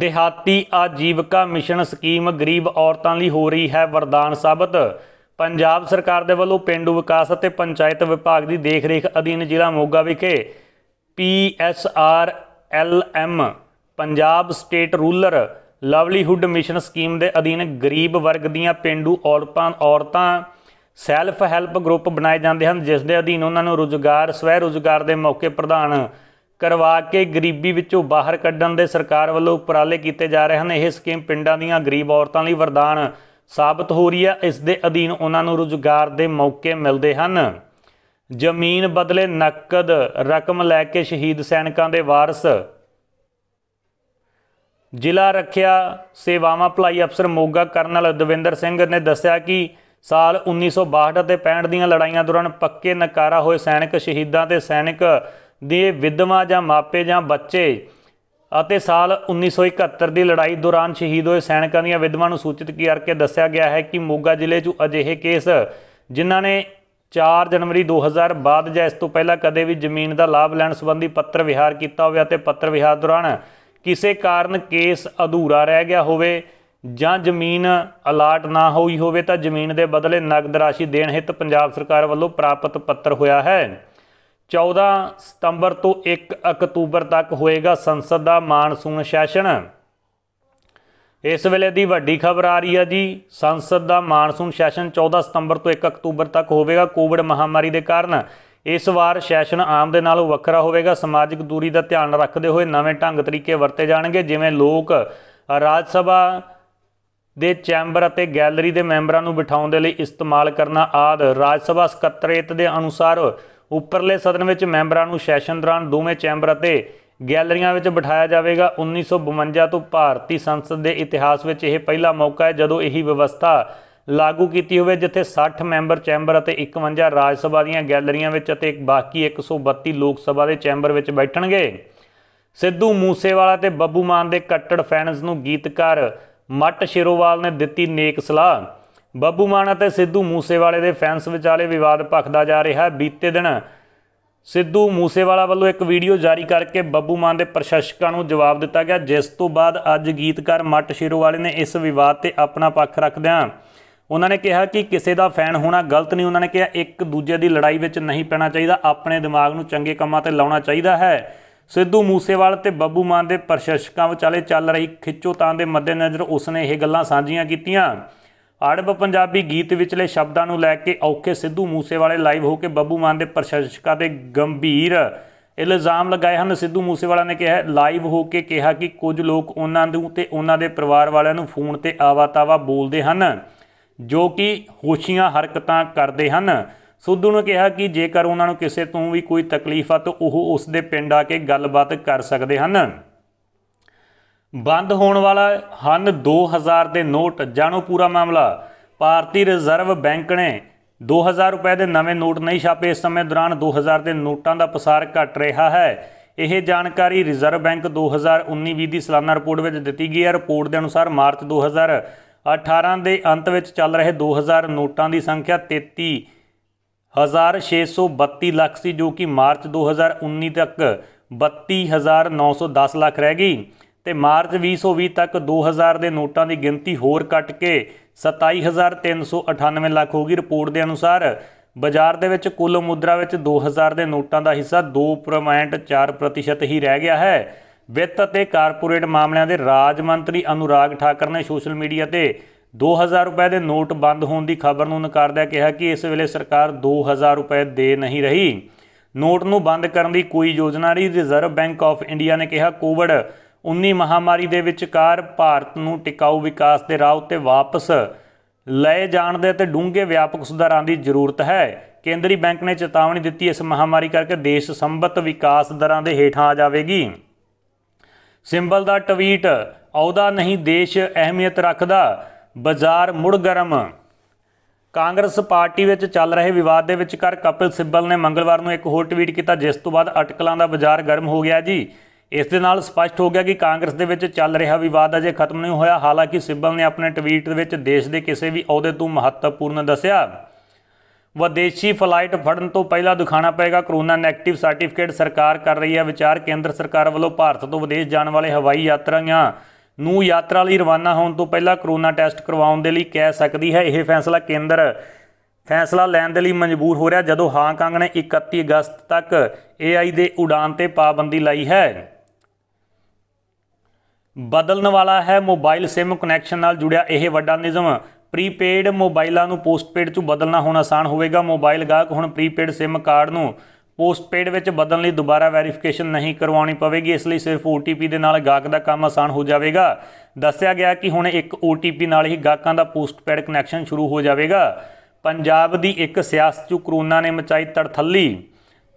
ਦਿਹਾਤੀ ਆਜੀਵਿਕਾ ਮਿਸ਼ਨ ਸਕੀਮ ਗਰੀਬ ਔਰਤਾਂ ਲਈ ਹੋ ਰਹੀ ਹੈ ਵਰਦਾਨ ਸਾਬਤ ਪੰਜਾਬ ਸਰਕਾਰ ਦੇ ਵੱਲੋਂ ਪਿੰਡੂ ਵਿਕਾਸ ਅਤੇ ਪੰਚਾਇਤ ਵਿਭਾਗ ਦੀ ਦੇਖਰੇਖ ਅਧੀਨ ਜ਼ਿਲ੍ਹਾ ਮੋਗਾ ਵਿਖੇ P S R L M Punjab state rural livelihood mission scheme ਦੇ ਅਧੀਨ ਗਰੀਬ ਵਰਗ ਦੀਆਂ ਪਿੰਡੂ ਔਰਤਾਂ ਔਰਤਾਂ ਸੈਲਫ ਹੈਲਪ ਗਰੁੱਪ ਬਣਾਏ ਜਾਂਦੇ ਹਨ ਜਿਸ ਦੇ ਅਧੀਨ ਉਹਨਾਂ ਨੂੰ ਰੋਜ਼ਗਾਰ ਸਵੈ ਰੋਜ਼ਗਾਰ ਦੇ ਮੌਕੇ ਪ੍ਰਦਾਨ ਕਰਵਾ ਕੇ ਗਰੀਬੀ ਵਿੱਚੋਂ ਬਾਹਰ ਕੱਢਣ ਦੇ ਸਰਕਾਰ ਵੱਲੋਂ ਉਪਰਾਲੇ ਕੀਤੇ ਜਾ ਰਹੇ ਹਨ ਇਹ ਸਕੀਮ ਪਿੰਡਾਂ ਦੀਆਂ ਗਰੀਬ ਔਰਤਾਂ ਲਈ ਵਰਦਾਨ ਸਾਬਤ ਹੋ ਰਹੀ ਹੈ ਇਸ ਦੇ ਅਧੀਨ ਉਹਨਾਂ ਨੂੰ ਰੋਜ਼ਗਾਰ ਦੇ ਮੌਕੇ ਮਿਲਦੇ ਹਨ ਜ਼ਮੀਨ ਬਦਲੇ ਨਕਦ ਰਕਮ ਲੈ ਕੇ ਸ਼ਹੀਦ ਸੈਨਿਕਾਂ ਦੇ ਵਾਰਸ ਜ਼ਿਲ੍ਹਾ ਰੱਖਿਆ ਸੇਵਾਵਾਂ ਭਲਾਈ ਅਫਸਰ ਮੋਗਾ ਕਰਨਲ ਦਵਿੰਦਰ ਸਿੰਘ ਨੇ ਦੱਸਿਆ ਕਿ ਸਾਲ 1962 ਅਤੇ 65 ਦੀਆਂ ਲੜਾਈਆਂ ਦੌਰਾਨ ਪੱਕੇ ਨਕਾਰਾ ਹੋਏ ਸੈਨਿਕ ਸ਼ਹੀਦਾਂ ਤੇ ਸੈਨਿਕ ਦੇ ਵਿਧਵਾ ਜਾਂ ਮਾਪੇ ਜਾਂ ਬੱਚੇ ਅਤੇ ਸਾਲ 1971 ਦੀ ਲੜਾਈ ਦੌਰਾਨ ਸ਼ਹੀਦ ਹੋਏ ਸੈਨਿਕਾਂ ਦੀਆਂ ਵਿਧਵਾ ਨੂੰ ਸੂਚਿਤ ਕਰਕੇ ਦੱਸਿਆ ਗਿਆ ਹੈ ਕਿ ਮੋਗਾ ਜ਼ਿਲ੍ਹੇ 'ਚ ਅਜਿਹੇ ਕੇਸ ਜਿਨ੍ਹਾਂ ਨੇ 4 ਜਨਵਰੀ 2000 ਬਾਅਦ ਜਾਂ ਇਸ ਤੋਂ ਪਹਿਲਾਂ ਕਦੇ ਵੀ ਜ਼ਮੀਨ ਦਾ ਲਾਭ ਲੈਣ ਸੰਬੰਧੀ ਪੱਤਰ ਵਿਹਾਰ ਕੀਤਾ ਹੋਵੇ ਅਤੇ ਪੱਤਰ ਵਿਹਾਰ ਦੌਰਾਨ ਕਿਸੇ ਕਾਰਨ ਕੇਸ ਅਧੂਰਾ ਰਹਿ ਗਿਆ ਹੋਵੇ ਜਾਂ ਜ਼ਮੀਨ ਅਲਾਟ ਨਾ ਹੋਈ ਹੋਵੇ ਤਾਂ ਜ਼ਮੀਨ ਦੇ ਬਦਲੇ ਨਗਦ ਰਾਸ਼ੀ ਦੇਣ ਹਿੱਤ ਪੰਜਾਬ ਸਰਕਾਰ ਵੱਲੋਂ ਪ੍ਰਾਪਤ ਪੱਤਰ ਹੋਇਆ ਹੈ 14 ਸਤੰਬਰ ਤੋਂ 1 ਅਕਤੂਬਰ ਤੱਕ ਹੋਏਗਾ ਸੰਸਦ ਦਾ ਮਾਨਸੂਨ ਸੈਸ਼ਨ ਇਸ ਵੇਲੇ ਦੀ ਵੱਡੀ ਖਬਰ ਆ ਰਹੀ ਹੈ ਜੀ ਸੰਸਦ ਦਾ ਮਾਨਸੂਨ ਸੈਸ਼ਨ 14 ਸਤੰਬਰ ਤੋਂ 1 ਅਕਤੂਬਰ ਤੱਕ ਹੋਵੇਗਾ ਕੋਵਿਡ ਮਹਾਮਾਰੀ ਦੇ ਕਾਰਨ ਇਸ ਵਾਰ ਸੈਸ਼ਨ ਆਮ ਦੇ ਨਾਲੋਂ ਵੱਖਰਾ ਹੋਵੇਗਾ ਸਮਾਜਿਕ ਦੂਰੀ ਦਾ ਧਿਆਨ ਰੱਖਦੇ ਹੋਏ ਨਵੇਂ ਢੰਗ ਤਰੀਕੇ ਵਰਤੇ ਜਾਣਗੇ ਜਿਵੇਂ ਲੋਕ ਰਾਜ ਸਭਾ ਦੇ ਚੈਂਬਰ ਅਤੇ ਗੈਲਰੀ ਦੇ ਮੈਂਬਰਾਂ ਨੂੰ ਬਿਠਾਉਣ ਦੇ ਲਈ ਇਸਤੇਮਾਲ ਕਰਨਾ ਆਦ ਰਾਜ ਸਭਾ ਸਕੱਤਰੇਤ ਦੇ ਅਨੁਸਾਰ ਉੱਪਰਲੇ ਸਦਨ ਵਿੱਚ ਮੈਂਬਰਾਂ ਨੂੰ ਸੈਸ਼ਨ ਦੌਰਾਨ ਦੋਵੇਂ ਚੈਂਬਰ ਅਤੇ ਗੈਲਰੀਆਂ ਵਿੱਚ ਬਿਠਾਇਆ ਜਾਵੇਗਾ 1952 ਤੋਂ ਭਾਰਤੀ ਸੰਸਦ ਦੇ ਇਤਿਹਾਸ ਵਿੱਚ ਇਹ ਪਹਿਲਾ ਮੌਕਾ ਹੈ ਜਦੋਂ ਇਹੀ ਵਿਵਸਥਾ ਲਾਗੂ ਕੀਤੀ ਹੋਵੇ ਜਿੱਥੇ 60 ਮੈਂਬਰ ਚੈਂਬਰ ਅਤੇ 51 ਰਾਜ ਸਭਾ ਦੀਆਂ ਗੈਲਰੀਆਂ ਵਿੱਚ ਅਤੇ ਬਾਕੀ 132 ਲੋਕ ਸਭਾ ਦੇ ਚੈਂਬਰ ਵਿੱਚ ਬੈਠਣਗੇ ਸਿੱਧੂ ਮੂਸੇਵਾਲਾ ਤੇ ਬੱਬੂ ਮਾਨ ਦੇ ਕੱਟੜ ਫੈਨਸ ਨੂੰ ਗੀਤਕਾਰ ਮੱਟ ਸ਼ਿਰੋਵਾਲ ਨੇ ਦਿੱਤੀ ਨੇਕ ਸਲਾਹ ਬੱਬੂ ਮਾਨ ਅਤੇ ਸਿੱਧੂ ਮੂਸੇਵਾਲੇ ਦੇ ਫੈਨਸ ਵਿਚਾਲੇ ਵਿਵਾਦ ਭਖਦਾ ਜਾ ਰਿਹਾ ਹੈ ਬੀਤੇ ਦਿਨ ਸਿੱਧੂ ਮੂਸੇਵਾਲਾ ਵੱਲੋਂ ਇੱਕ ਵੀਡੀਓ ਜਾਰੀ ਕਰਕੇ ਬੱਬੂ ਮਾਨ ਦੇ ਪ੍ਰਸ਼ੰਸਕਾਂ ਨੂੰ ਜਵਾਬ ਦਿੱਤਾ ਗਿਆ ਜਿਸ ਤੋਂ ਬਾਅਦ ਅੱਜ ਗੀਤਕਾਰ ਮੱਟ ਸ਼ਿਰੋਵਾਲੇ ਨੇ ਇਸ ਵਿਵਾਦ ਤੇ ਆਪਣਾ ਪੱਖ ਰੱਖਦਿਆਂ ਉਹਨਾਂ ਨੇ ਕਿਹਾ ਕਿ ਕਿਸੇ ਦਾ ਫੈਨ ਹੋਣਾ ਗਲਤ ਨਹੀਂ ਉਹਨਾਂ ਨੇ ਕਿਹਾ ਇੱਕ ਦੂਜੇ ਦੀ ਲੜਾਈ ਵਿੱਚ ਨਹੀਂ ਪੈਣਾ ਚਾਹੀਦਾ ਆਪਣੇ ਦਿਮਾਗ ਨੂੰ ਚੰਗੇ ਕੰਮਾਂ ਤੇ ਲਾਉਣਾ ਚਾਹੀਦਾ ਹੈ ਸਿੱਧੂ ਮੂਸੇਵਾਲ ਤੇ ਬੱਬੂ ਮਾਨ ਦੇ ਪ੍ਰਸ਼ਾਸਕਾਂ ਵਿਚਾਲੇ ਚੱਲ ਰਹੀ ਖਿੱਚੋਤਾਂ ਦੇ ਮੱਦੇਨਜ਼ਰ ਉਸਨੇ ਇਹ ਗੱਲਾਂ ਸਾਂਝੀਆਂ ਕੀਤੀਆਂ ਅੜਬ ਪੰਜਾਬੀ ਗੀਤ ਵਿਚਲੇ ਸ਼ਬਦਾਂ ਨੂੰ ਲੈ ਕੇ ਔਖੇ ਸਿੱਧੂ ਮੂਸੇਵਾਲੇ ਲਾਈਵ ਹੋ ਕੇ ਬੱਬੂ ਮਾਨ ਦੇ ਪ੍ਰਸ਼ਾਸਕਾਂ ਤੇ ਗੰਭੀਰ ਇਲਜ਼ਾਮ ਲਗਾਏ ਹਨ ਸਿੱਧੂ ਮੂਸੇਵਾਲਾ ਨੇ ਕਿਹਾ ਲਾਈਵ ਹੋ ਕੇ ਕਿਹਾ ਕਿ ਕੁਝ ਲੋਕ ਉਹਨਾਂ ਨੂੰ ਤੇ ਉਹਨਾਂ ਦੇ ਪਰਿਵਾਰ ਵਾਲਿਆਂ ਨੂੰ ਫੋਨ ਤੇ ਆਵਾ-ਤਾਵਾ ਬੋਲਦੇ ਹਨ ਜੋ ਕਿ ਹੋਸ਼ੀਆਂ ਹਰਕਤਾਂ ਕਰਦੇ ਹਨ ਸੁੱਧੂ ਨੇ ਕਿਹਾ ਕਿ ਜੇਕਰ ਉਹਨਾਂ ਨੂੰ ਕਿਸੇ ਤੋਂ ਵੀ ਕੋਈ ਤਕਲੀਫ ਆ ਤਾਂ ਉਹ ਉਸ ਦੇ ਪਿੰਡ ਆ ਕੇ ਗੱਲਬਾਤ ਕਰ ਸਕਦੇ ਹਨ ਬੰਦ ਹੋਣ ਵਾਲਾ ਹਨ 2000 ਦੇ ਨੋਟ ਜਾਣੋ ਪੂਰਾ ਮਾਮਲਾ ਭਾਰਤੀ ਰਿਜ਼ਰਵ ਬੈਂਕ ਨੇ 2000 ਰੁਪਏ ਦੇ ਨਵੇਂ ਨੋਟ ਨਹੀਂ ਛਾਪੇ ਇਸ ਸਮੇਂ ਦੌਰਾਨ 2000 ਦੇ ਨੋਟਾਂ ਦਾ ਪਸਾਰ ਘਟ ਰਿਹਾ ਹੈ ਇਹ ਜਾਣਕਾਰੀ ਰਿਜ਼ਰਵ ਬੈਂਕ 2019-20 ਦੀ ਸਾਲਾਨਾ ਰਿਪੋਰਟ ਵਿੱਚ ਦਿੱਤੀ ਗਈ ਹੈ ਰਿਪੋਰਟ ਦੇ ਅਨੁਸਾਰ ਮਾਰਚ 2000 18 ਦੇ ਅੰਤ ਵਿੱਚ ਚੱਲ ਰਹੇ 2000 ਨੋਟਾਂ ਦੀ ਸੰਖਿਆ 33632 ਲੱਖ ਸੀ ਜੋ ਕਿ ਮਾਰਚ 2019 ਤੱਕ 32910 ਲੱਖ ਰਹਿ ਗਈ ਤੇ ਮਾਰਚ 2020 ਤੱਕ 2000 ਦੇ ਨੋਟਾਂ ਦੀ ਗਿਣਤੀ ਹੋਰ ਕੱਟ ਕੇ 27398 ਲੱਖ ਹੋ ਗਈ ਰਿਪੋਰਟ ਦੇ ਅਨੁਸਾਰ ਬਾਜ਼ਾਰ ਦੇ ਵਿੱਚ ਕੁੱਲ ਮੁਦਰਾ ਵਿੱਚ 2000 ਦੇ ਨੋਟਾਂ ਦਾ ਹਿੱਸਾ 2.4% ਹੀ ਰਹਿ ਗਿਆ ਹੈ ਵਿੱਤ ਅਤੇ ਕਾਰਪੋਰੇਟ ਮਾਮਲਿਆਂ ਦੇ ਰਾਜ ਮੰਤਰੀ ਅਨੁਰਾਗ ਠਾਕਰ ਨੇ ਸੋਸ਼ਲ ਮੀਡੀਆ ਤੇ 2000 ਰੁਪਏ ਦੇ ਨੋਟ ਬੰਦ ਹੋਣ ਦੀ ਖਬਰ ਨੂੰ ਨਕਾਰਦਿਆਂ ਕਿਹਾ ਕਿ ਇਸ ਵੇਲੇ ਸਰਕਾਰ 2000 ਰੁਪਏ ਦੇ ਨਹੀਂ ਰਹੀ ਨੋਟ ਨੂੰ ਬੰਦ ਕਰਨ ਦੀ ਕੋਈ ਯੋਜਨਾ ਨਹੀਂ ਰਿਜ਼ਰਵ ਬੈਂਕ ਆਫ ਇੰਡੀਆ ਨੇ ਕਿਹਾ ਕੋਵਿਡ 19 ਮਹਾਮਾਰੀ ਦੇ ਵਿਚਕਾਰ ਭਾਰਤ ਨੂੰ ਟਿਕਾਊ ਵਿਕਾਸ ਦੇ ਰਾਹ ਉੱਤੇ ਵਾਪਸ ਲਏ ਜਾਣ ਦੇ ਤੇ ਡੂੰਘੇ ਵਿਆਪਕ ਸੁਧਾਰਾਂ ਦੀ ਜ਼ਰੂਰਤ ਹੈ ਕੇਂਦਰੀ ਬੈਂਕ ਨੇ ਚੇਤਾਵਨੀ ਦਿੱਤੀ ਇਸ ਮਹਾਮਾਰੀ ਕਰਕੇ ਦੇਸ਼ ਸੰਬਤ ਵਿਕਾਸ ਦਰਾਂ ਦੇ ਹੇਠਾਂ ਆ ਜਾਵੇਗੀ ਸਿੰਬਲ ਦਾ ਟਵੀਟ ਆਉਦਾ ਨਹੀਂ ਦੇਸ਼ ਅਹਿਮੀਅਤ ਰੱਖਦਾ ਬਾਜ਼ਾਰ ਮੁੜ ਗਰਮ ਕਾਂਗਰਸ ਪਾਰਟੀ ਵਿੱਚ ਚੱਲ ਰਹੇ ਵਿਵਾਦ ਦੇ ਵਿਚਕਾਰ ਕਪਿਲ ਸਿੱਬਲ ਨੇ ਮੰਗਲਵਾਰ ਨੂੰ ਇੱਕ ਹੋਰ ਟਵੀਟ ਕੀਤਾ ਜਿਸ ਤੋਂ ਬਾਅਦ ਅਟਕਲਾਂ ਦਾ ਬਾਜ਼ਾਰ ਗਰਮ ਹੋ ਗਿਆ ਜੀ ਇਸ ਦੇ ਨਾਲ ਸਪਸ਼ਟ ਹੋ ਗਿਆ ਕਿ ਕਾਂਗਰਸ ਦੇ ਵਿੱਚ ਚੱਲ ਰਿਹਾ ਵਿਵਾਦ ਅਜੇ ਖਤਮ ਨਹੀਂ ਹੋਇਆ ਹਾਲਾਂਕਿ ਸਿੱਬਲ ਨੇ ਆਪਣੇ ਟਵੀਟ ਦੇ ਵਿੱਚ ਦੇਸ਼ ਦੇ ਕਿਸੇ ਵੀ ਅਹੁਦੇ ਤੋਂ ਮਹੱਤਵਪੂਰਨ ਦੱਸਿਆ ਵਿਦੇਸ਼ੀ ਫਲਾਈਟ ਫੜਨ ਤੋਂ ਪਹਿਲਾਂ ਦਿਖਾਣਾ ਪਏਗਾ ਕਰੋਨਾ ਨੈਗੇਟਿਵ ਸਰਟੀਫਿਕੇਟ ਸਰਕਾਰ ਕਰ ਰਹੀ ਹੈ ਵਿਚਾਰ ਕੇਂਦਰ ਸਰਕਾਰ ਵੱਲੋਂ ਭਾਰਤ ਤੋਂ ਵਿਦੇਸ਼ ਜਾਣ ਵਾਲੇ ਹਵਾਈ ਯਾਤਰੀਆਂ ਨੂੰ ਯਾਤਰਾ ਲਈ ਰਵਾਨਾ ਹੋਣ ਤੋਂ ਪਹਿਲਾਂ ਕਰੋਨਾ ਟੈਸਟ ਕਰਵਾਉਣ ਦੇ ਲਈ ਕਹਿ ਸਕਦੀ ਹੈ ਇਹ ਫੈਸਲਾ ਕੇਂਦਰ ਫੈਸਲਾ ਲੈਣ ਦੇ ਲਈ ਮਜਬੂਰ ਹੋ ਰਿਹਾ ਜਦੋਂ ਹਾਂਗਕਾਂਗ ਨੇ 31 ਅਗਸਤ ਤੱਕ AI ਦੇ ਉਡਾਨ ਤੇ ਪਾਬੰਦੀ ਲਾਈ ਹੈ ਬਦਲਣ ਵਾਲਾ ਹੈ ਮੋਬਾਈਲ SIM ਕਨੈਕਸ਼ਨ ਨਾਲ ਜੁੜਿਆ ਇਹ ਵੱਡਾ ਨਿਯਮ ਪ੍ਰੀਪੇਡ ਮੋਬਾਈਲਾਂ ਨੂੰ ਪੋਸਟਪੇਡ 'ਚ ਬਦਲਣਾ ਹੁਣ ਆਸਾਨ ਹੋਵੇਗਾ ਮੋਬਾਈਲ ਗਾਹਕ ਹੁਣ ਪ੍ਰੀਪੇਡ SIM ਕਾਰਡ ਨੂੰ ਪੋਸਟਪੇਡ ਵਿੱਚ ਬਦਲਣ ਲਈ ਦੁਬਾਰਾ ਵੈਰੀਫਿਕੇਸ਼ਨ ਨਹੀਂ ਕਰਵਾਉਣੀ ਪਵੇਗੀ ਇਸ ਲਈ ਸਿਰਫ OTP ਦੇ ਨਾਲ ਗਾਹਕ ਦਾ ਕੰਮ ਆਸਾਨ ਹੋ ਜਾਵੇਗਾ ਦੱਸਿਆ ਗਿਆ ਕਿ ਹੁਣ ਇੱਕ OTP ਨਾਲ ਹੀ ਗਾਹਕਾਂ ਦਾ ਪੋਸਟਪੇਡ ਕਨੈਕਸ਼ਨ ਸ਼ੁਰੂ ਹੋ ਜਾਵੇਗਾ ਪੰਜਾਬ ਦੀ ਇੱਕ ਸਿਆਸਤ 'ਚ ਕਰੋਨਾ ਨੇ ਮਚਾਈ ਤੜਥੱਲੀ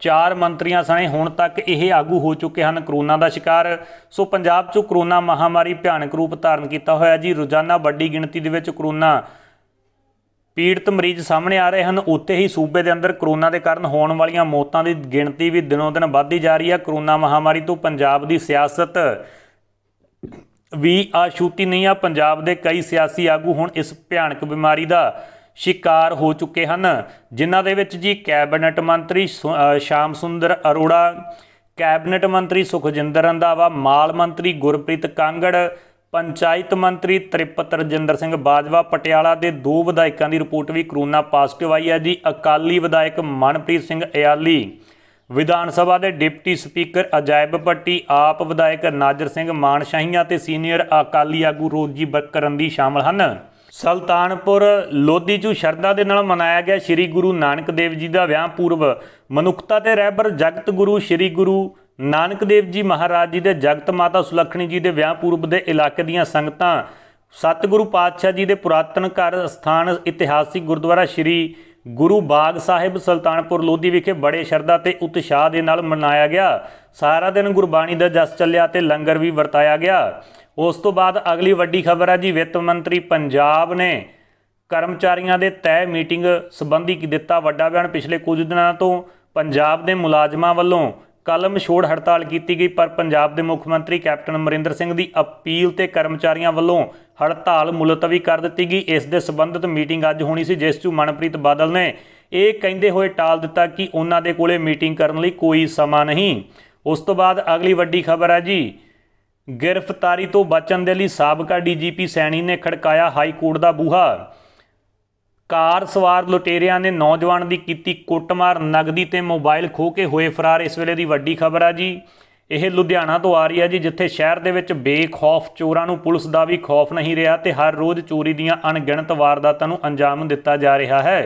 ਚਾਰ ਮੰਤਰੀਆਂ ਸਣੇ ਹੁਣ ਤੱਕ ਇਹ ਆਗੂ ਹੋ ਚੁੱਕੇ ਹਨ ਕਰੋਨਾ ਦਾ ਸ਼ਿਕਾਰ ਸੋ ਪੰਜਾਬ 'ਚ ਕਰੋਨਾ ਮਹਾਮਾਰੀ ਭਿਆਨਕ ਰੂਪ ਧਾਰਨ ਕੀਤਾ ਹੋਇਆ ਜੀ ਰੋਜ਼ਾਨਾ ਵੱਡੀ ਗਿਣਤੀ ਦੇ ਵਿੱਚ ਕਰੋਨਾ ਪੀੜਤ ਮਰੀਜ਼ ਸਾਹਮਣੇ ਆ ਰਹੇ ਹਨ ਉੱਤੇ ਹੀ ਸੂਬੇ ਦੇ ਅੰਦਰ ਕਰੋਨਾ ਦੇ ਕਾਰਨ ਹੋਣ ਵਾਲੀਆਂ ਮੌਤਾਂ ਦੀ ਗਿਣਤੀ ਵੀ ਦਿਨੋਂ ਦਿਨ ਵੱਧਦੀ ਜਾ ਰਹੀ ਹੈ ਕਰੋਨਾ ਮਹਾਮਾਰੀ ਤੋਂ ਪੰਜਾਬ ਦੀ ਸਿਆਸਤ ਵੀ ਆਸ਼ੂਤੀ ਨਹੀਂ ਆ ਪੰਜਾਬ ਦੇ ਕਈ ਸਿਆਸੀ ਆਗੂ ਹੁਣ ਇਸ ਭਿਆਨਕ ਬਿਮਾਰੀ ਦਾ ਸ਼ਿਕਾਰ ਹੋ ਚੁੱਕੇ ਹਨ ਜਿਨ੍ਹਾਂ ਦੇ ਵਿੱਚ ਜੀ ਕੈਬਨਟ ਮੰਤਰੀ ਸ਼ਾਮ ਸੁੰਦਰ ਅਰੋੜਾ ਕੈਬਨਟ ਮੰਤਰੀ ਸੁਖਜਿੰਦਰ ਰੰਧਾਵਾ ਮਾਲ ਮੰਤਰੀ ਗੁਰਪ੍ਰੀਤ ਕਾਂਗੜ ਪੰਚਾਇਤ ਮੰਤਰੀ ਤ੍ਰਿਪਤ ਰਜਿੰਦਰ ਸਿੰਘ ਬਾਜਵਾ ਪਟਿਆਲਾ ਦੇ ਦੋ ਵਿਧਾਇਕਾਂ ਦੀ ਰਿਪੋਰਟ ਵੀ ਕਰੋਨਾ ਪੋਜ਼ਿਟਿਵ ਆਈ ਹੈ ਜੀ ਅਕਾਲੀ ਵਿਧਾਇਕ ਮਨਪ੍ਰੀਤ ਸਿੰਘ ਇਆਲੀ ਵਿਧਾਨ ਸਭਾ ਦੇ ਡਿਪਟੀ ਸਪੀਕਰ ਅਜਾਇਬ ਪੱਟੀ ਆਪ ਵਿਧਾਇਕ ਨਾਜਰ ਸਿੰਘ ਮਾਨਸ਼ਾਹੀਆਂ ਤੇ ਸੀਨੀਅਰ ਅਕਾਲੀ ਆਗੂ ਰੋਜੀ ਬਕਰਨ ਦੀ ਸ਼ਾਮਲ ਹਨ ਸੁਲਤਾਨਪੁਰ ਲੋਧੀ ਚੂ ਸ਼ਰਧਾ ਦੇ ਨਾਲ ਮਨਾਇਆ ਗਿਆ ਸ੍ਰੀ ਗੁਰੂ ਨਾਨਕ ਦੇਵ ਜੀ ਦਾ ਵਿਆਹ ਪੂਰਵ ਮਨੁੱਖਤਾ ਤੇ ਰਹਿਬਰ ਜਗਤ ਗੁਰੂ ਸ੍ਰੀ ਗੁਰੂ ਨਾਨਕ ਦੇਵ ਜੀ ਮਹਾਰਾਜ ਜੀ ਦੇ ਜਗਤ ਮਾਤਾ ਸੁਲੱਖਣੀ ਜੀ ਦੇ ਵਿਆਹ ਪੂਰਵ ਦੇ ਇਲਾਕੇ ਦੀਆਂ ਸੰਗਤਾਂ ਸਤਿਗੁਰੂ ਪਾਤਸ਼ਾਹ ਜੀ ਦੇ ਪੁਰਾਤਨ ਘਰ ਸਥਾਨ ਇਤਿਹਾਸਿਕ ਗੁਰਦੁਆਰਾ ਸ੍ਰੀ ਗੁਰੂ ਬਾਗ ਸਾਹਿਬ ਸੁਲਤਾਨਪੁਰ ਲੋਧੀ ਵਿਖੇ ਬੜੇ ਸ਼ਰਧਾ ਤੇ ਉਤਸ਼ਾਹ ਦੇ ਨਾਲ ਮਨਾਇਆ ਗਿਆ ਸਾਰਾ ਦਿਨ ਗੁਰਬਾਣੀ ਦਾ ਜਸ ਚੱਲਿਆ ਤੇ ਲੰਗਰ ਵੀ ਵਰਤਾਇਆ ਗਿਆ ਉਸ ਤੋਂ ਬਾਅਦ ਅਗਲੀ ਵੱਡੀ ਖਬਰ ਹੈ ਜੀ ਵਿੱਤ ਮੰਤਰੀ ਪੰਜਾਬ ਨੇ ਕਰਮਚਾਰੀਆਂ ਦੇ ਤੈ ਮੀਟਿੰਗ ਸੰਬੰਧੀ ਦਿੱਤਾ ਵੱਡਾ ਬਿਆਨ ਪਿਛਲੇ ਕੁਝ ਦਿਨਾਂ ਤੋਂ ਪੰਜਾਬ ਦੇ ਮੁਲਾਜ਼ਮਾਂ ਵੱਲੋਂ ਕਲਮ ਛੋੜ ਹੜਤਾਲ ਕੀਤੀ ਗਈ ਪਰ ਪੰਜਾਬ ਦੇ ਮੁੱਖ ਮੰਤਰੀ ਕੈਪਟਨ ਅਮਰਿੰਦਰ ਸਿੰਘ ਦੀ ਅਪੀਲ ਤੇ ਕਰਮਚਾਰੀਆਂ ਵੱਲੋਂ ਹੜਤਾਲ ਮੁਲਤਵੀ ਕਰ ਦਿੱਤੀ ਗਈ ਇਸ ਦੇ ਸੰਬੰਧਿਤ ਮੀਟਿੰਗ ਅੱਜ ਹੋਣੀ ਸੀ ਜਿਸ 'ਚ ਮਨਪ੍ਰੀਤ ਬਾਦਲ ਨੇ ਇਹ ਕਹਿੰਦੇ ਹੋਏ ਟਾਲ ਦਿੱਤਾ ਕਿ ਉਹਨਾਂ ਦੇ ਕੋਲੇ ਮੀਟਿੰਗ ਕਰਨ ਲਈ ਕੋਈ ਸਮਾਂ ਨਹੀਂ ਉਸ ਤੋਂ ਬਾਅਦ ਅਗਲੀ ਵੱਡੀ ਖਬਰ ਹੈ ਜੀ ਗ੍ਰਿਫਤਾਰੀ ਤੋਂ ਬਚਣ ਦੇ ਲਈ ਸਾਬਕਾ ਡੀਜੀਪੀ ਸੈਣੀ ਨੇ ਖੜਕਾਇਆ ਹਾਈ ਕੋਰਟ ਦਾ ਬੂਹਾ ਕਾਰ ਸਵਾਰ ਲੁਟੇਰਿਆਂ ਨੇ ਨੌਜਵਾਨ ਦੀ ਕੀਤੀ ਕੁੱਟਮਾਰ ਨਗਦੀ ਤੇ ਮੋਬਾਈਲ ਖੋ ਕੇ ਹੋਏ ਫਰਾਰ ਇਸ ਵੇਲੇ ਦੀ ਵੱਡੀ ਖਬਰ ਆ ਜੀ ਇਹ ਲੁਧਿਆਣਾ ਤੋਂ ਆ ਰਹੀ ਹੈ ਜੀ ਜਿੱਥੇ ਸ਼ਹਿਰ ਦੇ ਵਿੱਚ ਬੇਖੌਫ ਚੋਰਾਂ ਨੂੰ ਪੁਲਿਸ ਦਾ ਵੀ ਖੌਫ ਨਹੀਂ ਰਿਹਾ ਤੇ ਹਰ ਰੋਜ਼ ਚੋਰੀ ਦੀਆਂ ਅਣਗਿਣਤ ਵਾਰਦਾਤਾਂ ਨੂੰ ਅੰਜਾਮ ਦਿੱਤਾ ਜਾ ਰਿਹਾ ਹੈ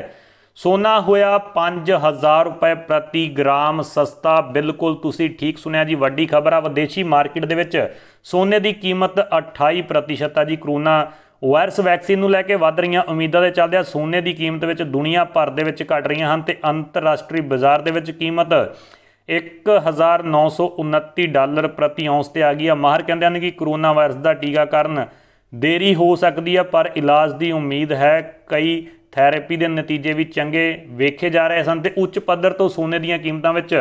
ਸੋਨਾ ਹੋਇਆ 5000 ਰੁਪਏ ਪ੍ਰਤੀ ਗ੍ਰਾਮ ਸਸਤਾ ਬਿਲਕੁਲ ਤੁਸੀਂ ਠੀਕ ਸੁਣਿਆ ਜੀ ਵੱਡੀ ਖਬਰ ਆ ਵਿਦੇਸ਼ੀ ਮਾਰਕੀਟ ਦੇ ਵਿੱਚ ਸੋਨੇ ਦੀ ਕੀਮਤ 28% ਆ ਜੀ ਕਰੋਨਾ ਵਾਇਰਸ ਵੈਕਸੀਨ ਨੂੰ ਲੈ ਕੇ ਵੱਧ ਰਹੀਆਂ ਉਮੀਦਾਂ ਦੇ ਚੱਲਦੇ ਆ ਸੋਨੇ ਦੀ ਕੀਮਤ ਵਿੱਚ ਦੁਨੀਆ ਭਰ ਦੇ ਵਿੱਚ ਘਟ ਰਹੀਆਂ ਹਨ ਤੇ ਅੰਤਰਰਾਸ਼ਟਰੀ ਬਾਜ਼ਾਰ ਦੇ ਵਿੱਚ ਕੀਮਤ 1929 ਡਾਲਰ ਪ੍ਰਤੀ ਔਂਸ ਤੇ ਆ ਗਈ ਆ ਮਾਹਰ ਕਹਿੰਦੇ ਹਨ ਕਿ ਕਰੋਨਾ ਵਾਇਰਸ ਦਾ ਟੀਕਾਕਰਨ ਦੇਰੀ ਹੋ ਸਕਦੀ ਆ ਪਰ ਇਲਾਜ ਦੀ ਉਮੀਦ ਹੈ ਕਈ ਥੈਰੇਪੀ ਦੇ ਨਤੀਜੇ ਵੀ ਚੰਗੇ ਵੇਖੇ ਜਾ ਰਹੇ ਸਨ ਤੇ ਉੱਚ ਪੱਧਰ ਤੋਂ ਸੋਨੇ ਦੀਆਂ ਕੀਮਤਾਂ ਵਿੱਚ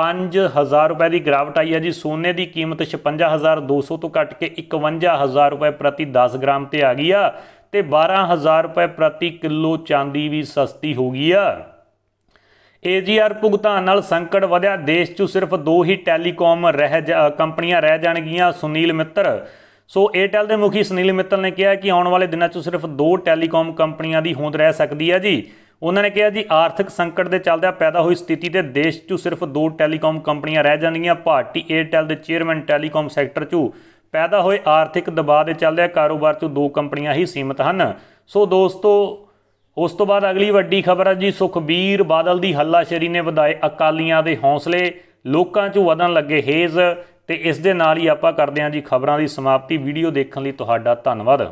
5000 ਰੁਪਏ ਦੀ ਗਿਰਾਵਟ ਆਈ ਹੈ ਜੀ ਸੋਨੇ ਦੀ ਕੀਮਤ 56200 ਤੋਂ ਘਟ ਕੇ 51000 ਰੁਪਏ ਪ੍ਰਤੀ 10 ਗ੍ਰਾਮ ਤੇ ਆ ਗਈ ਆ ਤੇ 12000 ਰੁਪਏ ਪ੍ਰਤੀ ਕਿਲੋ ਚਾਂਦੀ ਵੀ ਸਸਤੀ ਹੋ ਗਈ ਆ ਏਜੀਆਰ ਭੁਗਤਾਨ ਨਾਲ ਸੰਕਟ ਵਧਿਆ ਦੇਸ਼ 'ਚ ਸਿਰਫ ਦੋ ਹੀ ਟੈਲੀਕਾਮ ਰਹਿ ਕੰਪਨੀਆਂ ਰਹਿ ਜਾਣਗੀਆਂ ਸੁਨੀਲ ਮਿੱਤਰ ਸੋ ਏਅਰਟੈਲ ਦੇ ਮੁਖੀ ਸੁਨੀਲ ਮਿੱਤਲ ਨੇ ਕਿਹਾ ਕਿ ਆਉਣ ਵਾਲੇ ਦਿਨਾਂ 'ਚ ਸਿਰਫ ਦੋ ਟੈਲੀਕਾਮ ਕੰਪਨੀਆਂ ਦੀ ਹੋਂਦ ਰਹਿ ਸਕਦੀ ਹੈ ਜੀ ਉਹਨਾਂ ਨੇ ਕਿਹਾ ਜੀ ਆਰਥਿਕ ਸੰਕਟ ਦੇ ਚੱਲਦਿਆਂ ਪੈਦਾ ਹੋਈ ਸਥਿਤੀ ਤੇ ਦੇਸ਼ 'ਚ ਸਿਰਫ ਦੋ ਟੈਲੀਕਾਮ ਕੰਪਨੀਆਂ ਰਹਿ ਜਾਣਗੀਆਂ ਭਾਰਤੀ ਏਅਰਟੈਲ ਦੇ ਚੇਅਰਮੈਨ ਟੈਲੀਕਾਮ ਸੈਕਟਰ 'ਚ ਪੈਦਾ ਹੋਏ ਆਰਥਿਕ ਦਬਾਅ ਦੇ ਚੱਲਦਿਆਂ ਕਾਰੋਬਾਰ 'ਚ ਦੋ ਕੰਪਨੀਆਂ ਹੀ ਸੀਮਤ ਹਨ ਸੋ ਦੋਸਤੋ ਉਸ ਤੋਂ ਬਾਅਦ ਅਗਲੀ ਵੱਡੀ ਖਬਰ ਹੈ ਜੀ ਸੁਖਬੀਰ ਬਾਦਲ ਦੀ ਹੱਲਾਸ਼ੇਰੀ ਨੇ ਵਧਾਏ ਅਕਾਲੀਆਂ ਦੇ ਹੌਸਲੇ ਲੋਕਾਂ 'ਚ ਵਧਣ ਲੱਗੇ ਹੇਜ਼ ਤੇ ਇਸ ਦੇ ਨਾਲ ਹੀ ਆਪਾਂ ਕਰਦੇ ਹਾਂ ਜੀ ਖਬਰਾਂ ਦੀ ਸਮਾਪਤੀ ਵੀਡੀਓ ਦੇਖਣ ਲਈ ਤੁਹਾਡਾ ਧੰਨਵਾਦ